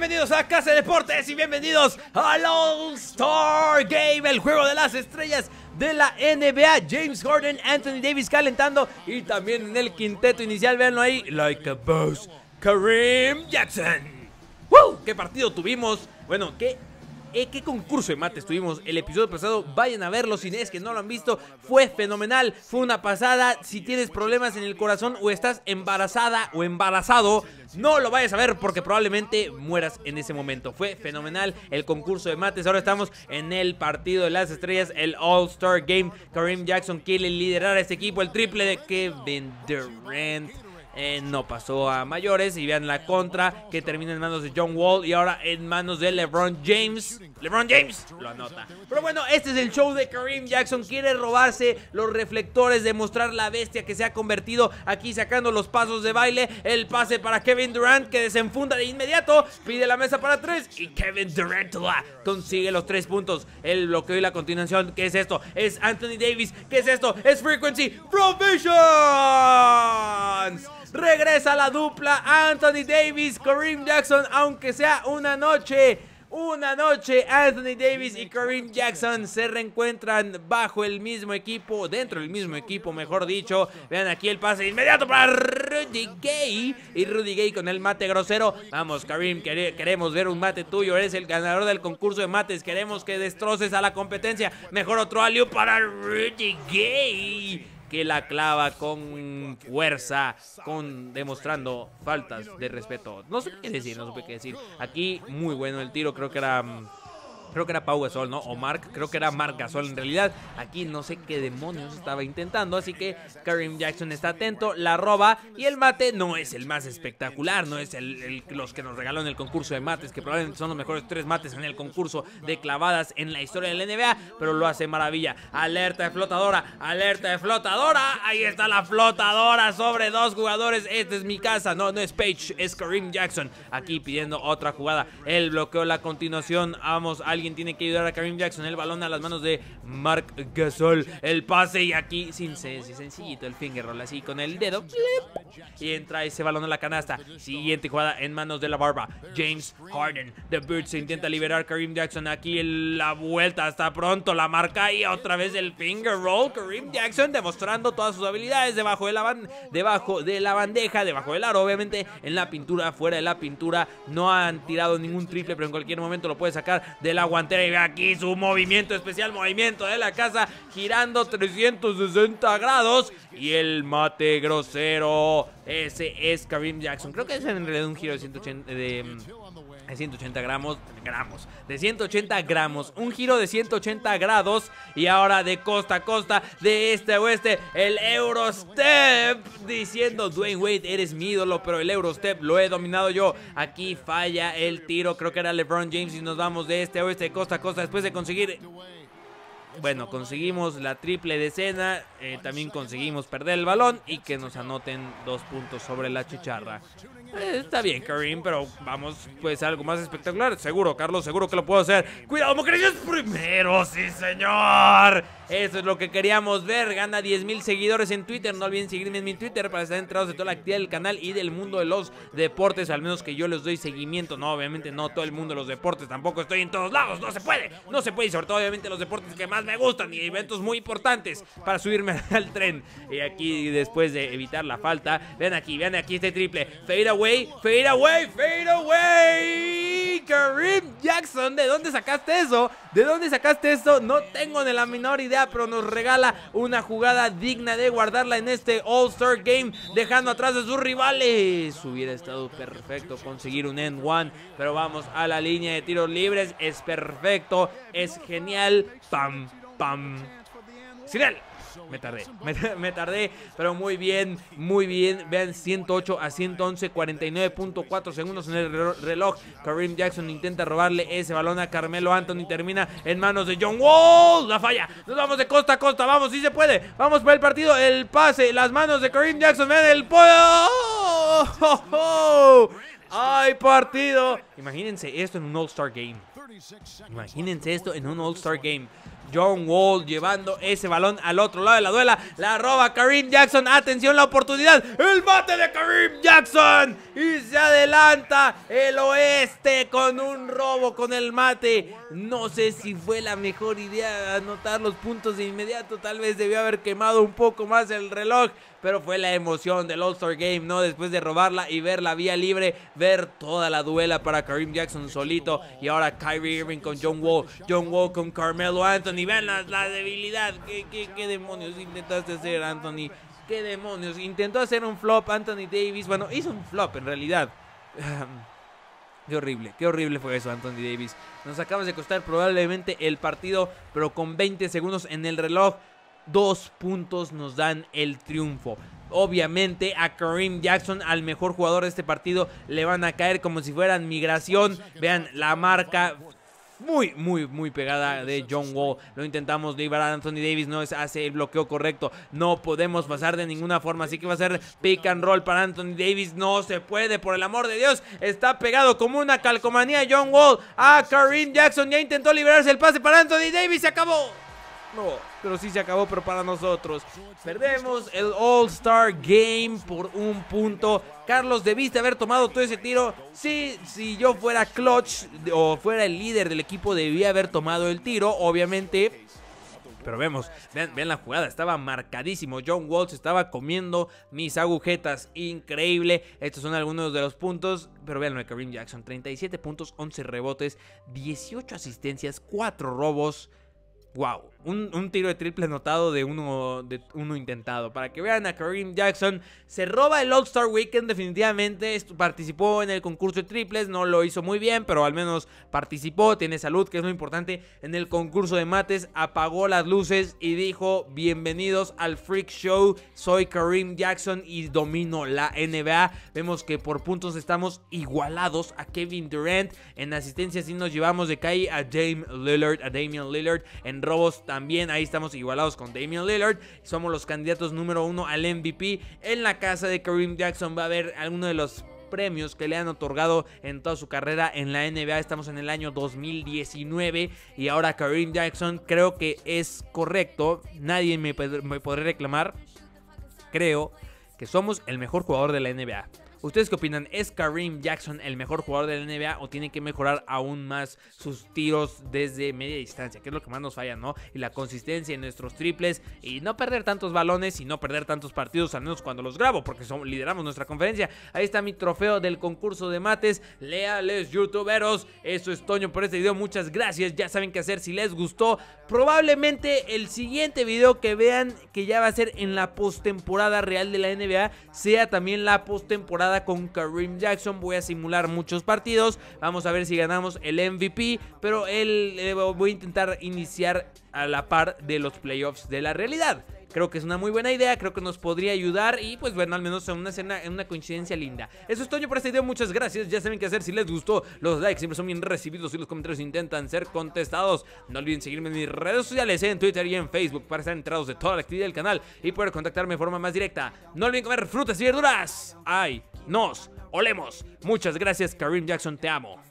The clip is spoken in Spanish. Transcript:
bienvenidos a Casa de Deportes y bienvenidos al All Star Game, el juego de las estrellas de la NBA. James Harden, Anthony Davis calentando y también en el quinteto inicial, véanlo ahí, like a boss, Kareem Jackson. ¡Woo! ¡Qué partido tuvimos! Bueno, qué qué concurso de mates tuvimos el episodio pasado. Vayan a verlo si es que no lo han visto. Fue fenomenal, fue una pasada. Si tienes problemas en el corazón o estás embarazada o embarazado, no lo vayas a ver porque probablemente mueras en ese momento. Fue fenomenal el concurso de mates. Ahora estamos en el partido de las estrellas, el All-Star Game. Kareem Jackson quiere liderar a este equipo, el triple de Kevin Durant. Eh, no pasó a mayores. Y vean la contra que termina en manos de John Wall y ahora en manos de LeBron James. LeBron James lo anota. Pero bueno, este es el show de Kareem Jackson. Quiere robarse los reflectores, demostrar la bestia que se ha convertido aquí sacando los pasos de baile. El pase para Kevin Durant que desenfunda de inmediato. Pide la mesa para tres y Kevin Durant consigue los tres puntos. El bloqueo y la continuación. ¿Qué es esto? Es Anthony Davis. ¿Qué es esto? Es Frequency Provisions. Regresa la dupla Anthony Davis, Kareem Jackson, aunque sea una noche. Una noche Anthony Davis y Kareem Jackson se reencuentran bajo el mismo equipo, dentro del mismo equipo, mejor dicho. Vean aquí el pase inmediato para Rudy Gay y Rudy Gay con el mate grosero. Vamos, Kareem, queremos ver un mate tuyo. Eres el ganador del concurso de mates. Queremos que destroces a la competencia. Mejor otro alio para Rudy Gay que la clava con fuerza, con demostrando faltas de respeto. No sé qué decir, no sé qué decir. Aquí muy bueno el tiro, creo que era mm, creo que era Pau Gasol, ¿no? O Mark, creo que era Mark Gasol en realidad. Aquí no sé qué demonios estaba intentando, así que Karim Jackson está atento, la roba y el mate no es el más espectacular, no es el, los que nos regaló en el concurso de mates, que probablemente son los mejores tres mates en el concurso de clavadas en la historia del NBA, pero lo hace maravilla. Alerta de flotadora, alerta de flotadora, ahí está la flotadora sobre dos jugadores, esta es mi casa, no, no es Page, es Karim Jackson, aquí pidiendo otra jugada, el bloqueo, la continuación, vamos al Alguien tiene que ayudar a Karim Jackson. El balón a las manos de Mark Gasol. El pase y aquí, sin sencillito, el finger roll así con el dedo. Y entra ese balón a la canasta. Siguiente jugada en manos de la barba. James Harden. The Bird se intenta liberar Karim Jackson. Aquí en la vuelta. Hasta pronto. La marca y otra vez el finger roll. Karim Jackson demostrando todas sus habilidades debajo de la, debajo de la bandeja, debajo del aro. Obviamente en la pintura, fuera de la pintura. No han tirado ningún triple, pero en cualquier momento lo puede sacar de la guantera y ve aquí su movimiento especial, movimiento de la casa, girando 360 grados y el mate grosero. Ese es Karim Jackson. Creo que es en realidad un giro de 180, 180 gramos, gramos, de 180 gramos, un giro de 180 grados y ahora de costa a costa, de este a oeste, el Eurostep diciendo Dwayne Wade eres mi ídolo, pero el Eurostep lo he dominado yo. Aquí falla el tiro, creo que era LeBron James y nos vamos de este a oeste. Este costa a costa después de conseguir bueno, conseguimos la triple decena, eh, también conseguimos perder el balón y que nos anoten dos puntos sobre la chicharra. Eh, está bien, Karim, pero vamos pues algo más espectacular. Seguro, Carlos, seguro que lo puedo hacer. ¡Cuidado, Mocricios! ¡Primero, sí, señor! Eso es lo que queríamos ver. Gana 10.000 seguidores en Twitter. No olviden seguirme en mi Twitter para estar enterados de toda la actividad del canal y del mundo de los deportes. Al menos que yo les doy seguimiento. No, obviamente no todo el mundo de los deportes. Tampoco estoy en todos lados. No se puede. No se puede. Y sobre todo, obviamente, los deportes que más me gustan y eventos muy importantes para subirme al tren. Y aquí, después de evitar la falta, vean aquí, vean aquí este triple. Fade away, fade away, fade away. Karim Jackson, ¿de dónde sacaste eso? ¿De dónde sacaste eso? No tengo ni la menor idea, pero nos regala una jugada digna de guardarla en este All-Star Game, dejando atrás a sus rivales. Hubiera estado perfecto conseguir un end one, pero vamos a la línea de tiros libres. Es perfecto, es genial. Pam, pam. Me tardé, me, tardé, pero muy bien, muy bien. Vean, 108 a 111, 49.4 segundos en el reloj. Karim Jackson intenta robarle ese balón a Carmelo Anthony. Termina en manos de John Wall. La falla. Nos vamos de costa a costa. Vamos, si se puede. Vamos para el partido. El pase, las manos de Karim Jackson. Vean el pollo. ¡Ay, partido! Imagínense esto en un All-Star Game. Imagínense esto en un All-Star Game. John Wall llevando ese balón al otro lado de la duela. La roba Karim Jackson. Atención, la oportunidad. El mate de Karim Jackson. Y se adelanta el oeste con un robo con el mate. No sé si fue la mejor idea anotar los puntos de inmediato. Tal vez debió haber quemado un poco más el reloj. Pero fue la emoción del All-Star Game, ¿no? Después de robarla y ver la vía libre, ver toda la duela para Karim Jackson solito. Y ahora Kyrie Irving con John Wall, John Wall con Carmelo Anthony vean la, debilidad. ¿Qué, qué, demonios intentaste hacer, Anthony? ¿Qué demonios? Intentó hacer un flop Anthony Davis. Bueno, hizo un flop en realidad. qué horrible, qué horrible fue eso, Anthony Davis. Nos acabas de costar probablemente el partido, pero con 20 segundos en el reloj, dos puntos nos dan el triunfo obviamente a Kareem Jackson, al mejor jugador de este partido, le van a caer como si fueran migración. Vean la marca muy, muy, muy pegada de John Wall. Lo intentamos liberar a Anthony Davis, no hace el bloqueo correcto. No podemos pasar de ninguna forma, así que va a ser pick and roll para Anthony Davis. No se puede, por el amor de Dios. Está pegado como una calcomanía John Wall a Kareem Jackson. Ya intentó liberarse el pase para Anthony Davis, se acabó. No, pero sí se acabó, pero para nosotros. Perdemos el All-Star Game por un punto. Carlos, debiste haber tomado todo ese tiro. Sí, si yo fuera clutch o fuera el líder del equipo, debía haber tomado el tiro, obviamente. Pero vemos, vean, la jugada, estaba marcadísimo. John Walsh estaba comiendo mis agujetas, increíble. Estos son algunos de los puntos, pero vean lo de Kareem Jackson: 37 puntos, 11 rebotes, 18 asistencias, 4 robos. ¡Wow! Un, tiro de triple notado de uno, de uno intentado. Para que vean a Kareem Jackson, se roba el All-Star Weekend definitivamente. Participó en el concurso de triples, no lo hizo muy bien, pero al menos participó, tiene salud, que es muy importante. En el concurso de mates apagó las luces y dijo, bienvenidos al Freak Show, soy Kareem Jackson y domino la NBA. Vemos que por puntos estamos igualados a Kevin Durant. En asistencia sí nos llevamos de calle a James Lillard, a Damian Lillard. En robos también ahí estamos igualados con Damian Lillard. Somos los candidatos número uno al MVP. En la casa de Kareem Jackson va a haber algunos de los premios que le han otorgado en toda su carrera en la NBA. Estamos en el año 2019 y ahora Kareem Jackson creo que es correcto. Nadie me, me podrá reclamar. Creo que somos el mejor jugador de la NBA. ¿Ustedes qué opinan? ¿Es Kareem Jackson el mejor jugador de la NBA o tiene que mejorar aún más sus tiros desde media distancia? Que es lo que más nos falla, ¿no? Y la consistencia en nuestros triples y no perder tantos balones y no perder tantos partidos, al menos cuando los grabo, porque lideramos nuestra conferencia. Ahí está mi trofeo del concurso de mates. Leales youtuberos, eso es Toño por este video. Muchas gracias. Ya saben qué hacer si les gustó. Probablemente el siguiente video que vean que ya va a ser en la postemporada real de la NBA sea también la postemporada con Kareem Jackson. Voy a simular muchos partidos. Vamos a ver si ganamos el MVP. Pero él eh, voy a intentar iniciar a la par de los playoffs de la realidad. Creo que es una muy buena idea, creo que nos podría ayudar y pues bueno, al menos en una escena, en una coincidencia linda. Eso es todo por esta idea, muchas gracias, ya saben qué hacer, si les gustó, los likes siempre son bien recibidos y los comentarios intentan ser contestados. No olviden seguirme en mis redes sociales, en Twitter y en Facebook para estar enterados de toda la actividad del canal y poder contactarme de forma más directa. No olviden comer frutas y verduras. ¡Ay! Nos olemos. Muchas gracias, Karim Jackson, te amo.